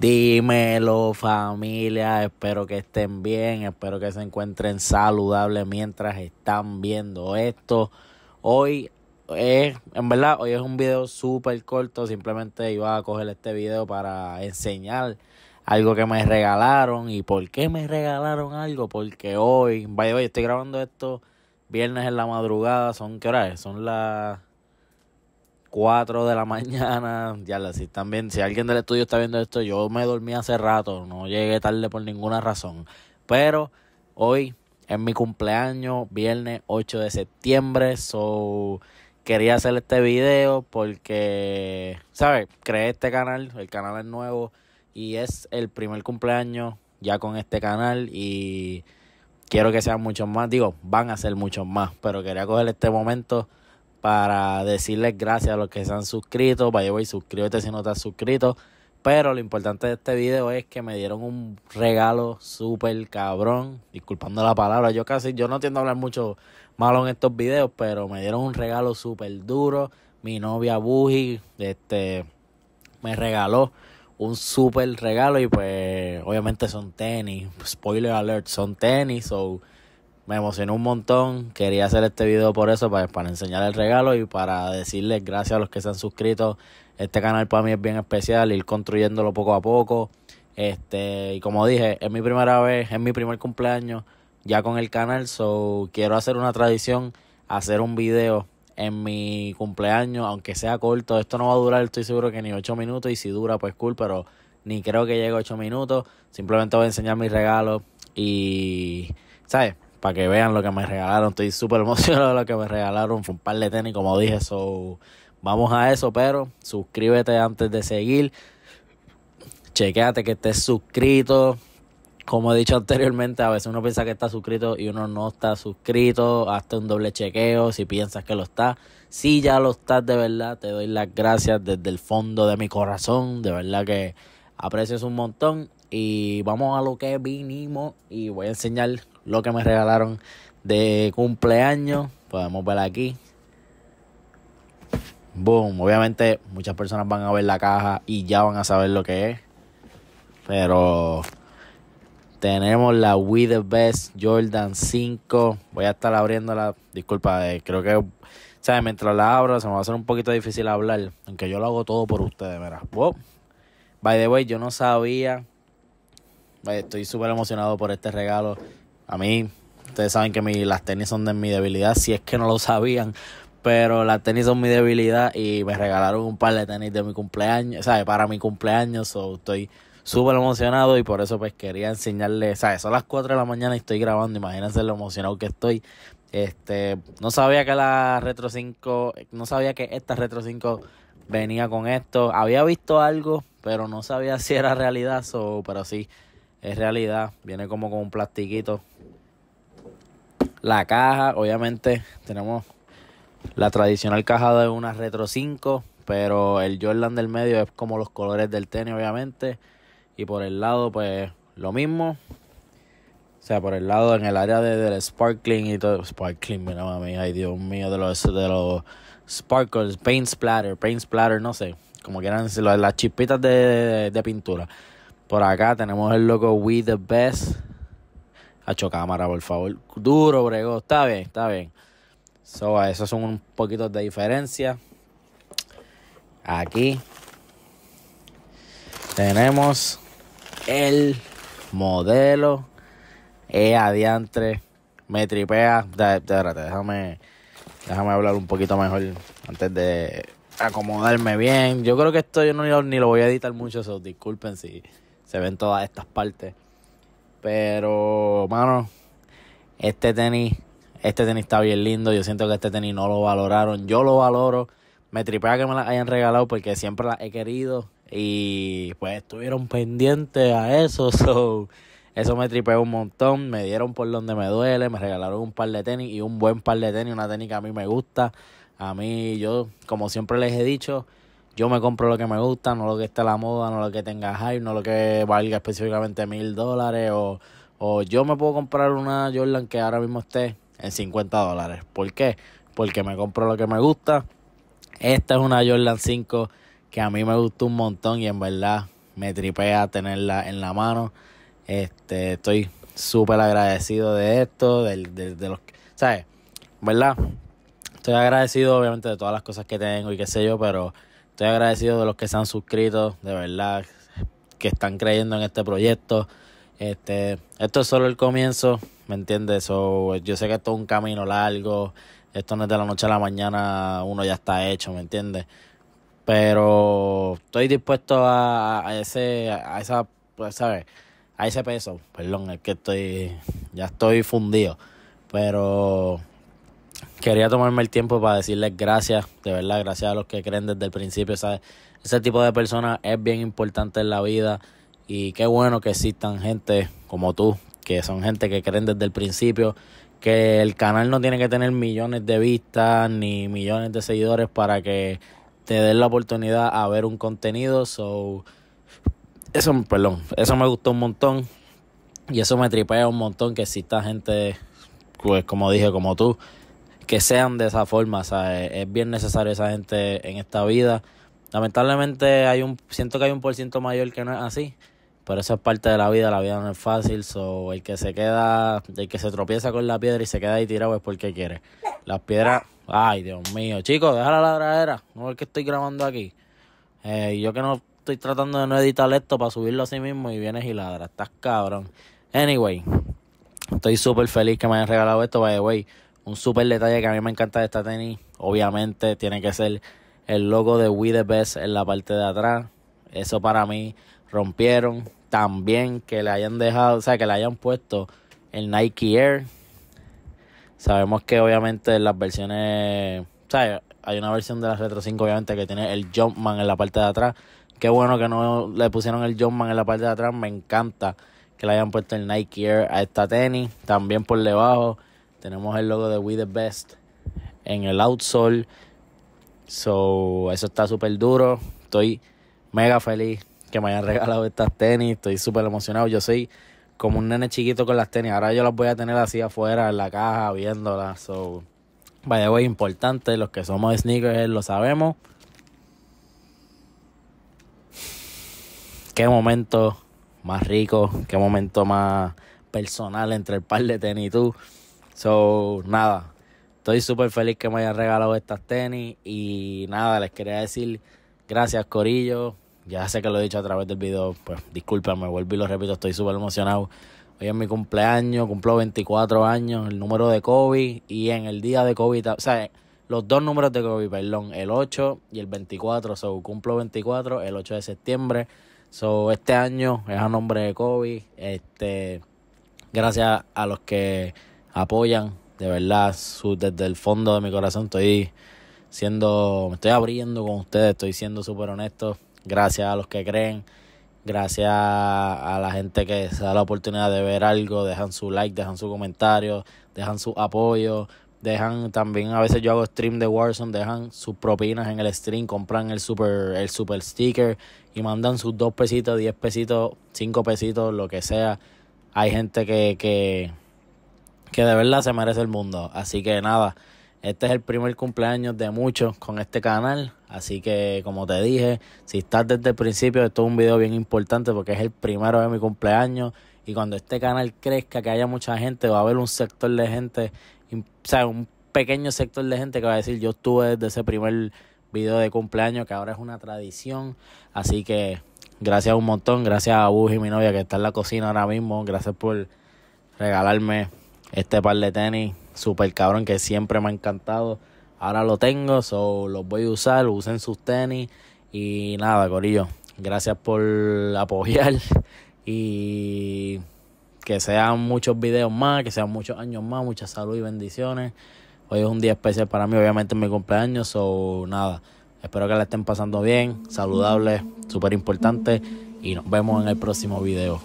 Dímelo familia, espero que estén bien, espero que se encuentren saludables mientras están viendo esto. Hoy es, en verdad, hoy es un video súper corto, simplemente iba a coger este video para enseñar algo que me regalaron y por qué me regalaron algo, porque hoy, vaya, vaya, estoy grabando esto viernes en la madrugada, son qué hora es? Son las 4 de la mañana. Ya, si están bien, si alguien del estudio está viendo esto, yo me dormí hace rato, no llegué tarde por ninguna razón. Pero hoy es mi cumpleaños, viernes 8 de septiembre, so quería hacer este video porque, ¿sabes? Creé este canal, el canal es nuevo y es el primer cumpleaños ya con este canal y quiero que sean muchos más, digo, van a ser muchos más, pero quería coger este momento para decirles gracias a los que se han suscrito. vaya voy, suscríbete si no te has suscrito. Pero lo importante de este video es que me dieron un regalo super cabrón. Disculpando la palabra, yo casi, yo no tiendo a hablar mucho malo en estos videos, pero me dieron un regalo súper duro. Mi novia Buji, este, me regaló un super regalo y pues obviamente son tenis. Spoiler alert, son tenis. o me emocionó un montón. Quería hacer este video por eso, para, enseñar el regalo y para decirles gracias a los que se han suscrito. Este canal para mí es bien especial, ir construyéndolo poco a poco. Este, y como dije, es mi primera vez, es mi primer cumpleaños ya con el canal, so quiero hacer una tradición, hacer un video en mi cumpleaños, aunque sea corto, esto no va a durar, estoy seguro que ni 8 minutos y si dura pues cool, pero ni creo que llegue a 8 minutos, simplemente voy a enseñar mi regalo. y, ¿sabes? para que vean lo que me regalaron. Estoy súper emocionado de lo que me regalaron. Fue un par de tenis, como dije. So, vamos a eso, pero suscríbete antes de seguir. Chequéate que estés suscrito. Como he dicho anteriormente, a veces uno piensa que está suscrito y uno no está suscrito. Hazte un doble chequeo si piensas que lo está. Si ya lo estás de verdad, te doy las gracias desde el fondo de mi corazón. De verdad que aprecias un montón. Y vamos a lo que vinimos y voy a enseñar lo que me regalaron de cumpleaños. Podemos ver aquí. Boom. Obviamente muchas personas van a ver la caja y ya van a saber lo que es. Pero tenemos la We The Best Jordan 5. Voy a estar abriéndola. Disculpa, eh, creo que... ¿Sabes? Mientras la abro se me va a hacer un poquito difícil hablar. Aunque yo lo hago todo por ustedes, verás. Wow. By the way, yo no sabía pues, estoy súper emocionado por este regalo. A mí, ustedes saben que mi, las tenis son de mi debilidad, si es que no lo sabían. Pero las tenis son mi debilidad y me regalaron un par de tenis de mi cumpleaños, ¿sabes? Para mi cumpleaños, o estoy súper emocionado y por eso pues quería enseñarles, ¿sabes? Son las 4 de la mañana y estoy grabando, imagínense lo emocionado que estoy. Este, no sabía que la Retro 5, no sabía que esta Retro 5 venía con esto. Había visto algo, pero no sabía si era realidad, so, pero sí, es realidad. Viene como con un plastiquito. La caja, obviamente, tenemos la tradicional caja de una Retro 5, pero el Jordan del medio es como los colores del tenis, obviamente. Y por el lado, pues lo mismo. O sea, por el lado, en el área de, del sparkling y todo. Sparkling, mira, mami, ay, Dios mío, de los, de los sparkles, paint splatter, paint splatter, no sé. Como quieran las chispitas de, de, de pintura. Por acá tenemos el loco We the Best. Hacho cámara, por favor. Duro, brego. Está bien, está bien. So, esos son un poquito de diferencia. Aquí tenemos el modelo E adiantre. Me tripea. déjame, déjame hablar un poquito mejor antes de acomodarme bien. Yo creo que esto yo no ni lo voy a editar mucho, eso disculpen si se ven todas estas partes. Pero, mano, este tenis, este tenis está bien lindo. Yo siento que este tenis no lo valoraron. Yo lo valoro. Me tripea que me la hayan regalado porque siempre las he querido. Y pues estuvieron pendientes a eso. eso me tripeó un montón. Me dieron por donde me duele. Me regalaron un par de tenis y un buen par de tenis. Una tenis que a mí me gusta. A mí, yo, como siempre les he dicho, yo me compro lo que me gusta, no lo que esté a la moda, no lo que tenga hype, no lo que valga específicamente mil dólares o, o yo me puedo comprar una Jordan que ahora mismo esté en 50 dólares. ¿Por qué? Porque me compro lo que me gusta. Esta es una Jordan 5 que a mí me gustó un montón y en verdad me tripea tenerla en la mano. Este, estoy súper agradecido de esto, de, de los... ¿Sabes? ¿Verdad? Estoy agradecido obviamente de todas las cosas que tengo y qué sé yo, pero Estoy agradecido de los que se han suscrito, de verdad, que están creyendo en este proyecto. Este, esto es solo el comienzo, ¿me entiendes? yo sé que esto es un camino largo, esto no es de la noche a la mañana, uno ya está hecho, ¿me entiendes? Pero estoy dispuesto a, ese, esa, pues, ¿sabes? A ese peso, perdón, es que estoy, ya estoy fundido, pero quería tomarme el tiempo para decirles gracias, de verdad, gracias a los que creen desde el principio, ¿sabes? Ese tipo de personas es bien importante en la vida y qué bueno que existan gente como tú, que son gente que creen desde el principio, que el canal no tiene que tener millones de vistas ni millones de seguidores para que te den la oportunidad a ver un contenido, so eso, perdón, eso me gustó un montón y eso me tripea un montón que exista gente pues como dije, como tú, que sean de esa forma. O sea, es bien necesario esa gente en esta vida. Lamentablemente hay un siento que hay un por ciento mayor que no es así, pero eso es parte de la vida, la vida no es fácil, so el que se queda, el que se tropieza con la piedra y se queda ahí tirado es porque quiere. Las piedras, ay Dios mío, chicos, deja la ladradera, no es que estoy grabando aquí. Eh, yo que no estoy tratando de no editar esto para subirlo a sí mismo y vienes y ladras... estás cabrón. Anyway, estoy súper feliz que me hayan regalado esto, by the way. Un súper detalle que a mí me encanta de esta tenis. Obviamente tiene que ser el logo de We The Best en la parte de atrás. Eso para mí rompieron. También que le hayan dejado, o sea, que le hayan puesto el Nike Air. Sabemos que obviamente las versiones, o sea, hay una versión de la Retro 5 obviamente que tiene el Jumpman en la parte de atrás. Qué bueno que no le pusieron el Jumpman en la parte de atrás. Me encanta que le hayan puesto el Nike Air a esta tenis. También por debajo tenemos el logo de We The Best en el outsole. So, eso está súper duro. Estoy mega feliz que me hayan regalado estas tenis. Estoy súper emocionado. Yo soy como un nene chiquito con las tenis. Ahora yo las voy a tener así afuera, en la caja, viéndolas. So, vaya, way importante. Los que somos sneakers lo sabemos. Qué momento más rico, qué momento más personal entre el par de tenis y tú. So, nada, estoy súper feliz que me hayan regalado estas tenis y nada, les quería decir gracias Corillo. Ya sé que lo he dicho a través del video, pues discúlpame, vuelvo y lo repito, estoy súper emocionado. Hoy es mi cumpleaños, cumplo 24 años, el número de COVID y en el día de COVID, o sea, los dos números de COVID, perdón, el 8 y el 24, so cumplo 24 el 8 de septiembre. So este año es a nombre de COVID este gracias a los que apoyan. De verdad, desde el fondo de mi corazón estoy siendo, me estoy abriendo con ustedes, estoy siendo súper honesto. Gracias a los que creen, gracias a la gente que se da la oportunidad de ver algo, dejan su like, dejan su comentario, dejan su apoyo, dejan también, a veces yo hago stream de Warzone, dejan sus propinas en el stream, compran el super, el super sticker y mandan sus dos pesitos, diez pesitos, cinco pesitos, lo que sea. Hay gente que, que que de verdad se merece el mundo. Así que nada, este es el primer cumpleaños de muchos con este canal. Así que como te dije, si estás desde el principio, esto es un video bien importante porque es el primero de mi cumpleaños. Y cuando este canal crezca, que haya mucha gente, va a haber un sector de gente, o sea, un pequeño sector de gente que va a decir, yo estuve desde ese primer video de cumpleaños, que ahora es una tradición. Así que gracias un montón, gracias a y mi novia, que está en la cocina ahora mismo. Gracias por regalarme este par de tenis, super cabrón, que siempre me ha encantado. Ahora lo tengo, so, los voy a usar, usen sus tenis. Y nada, Corillo, gracias por apoyar. Y que sean muchos videos más, que sean muchos años más, mucha salud y bendiciones. Hoy es un día especial para mí, obviamente es mi cumpleaños, so, nada. Espero que la estén pasando bien, saludable, súper importante. Y nos vemos en el próximo video.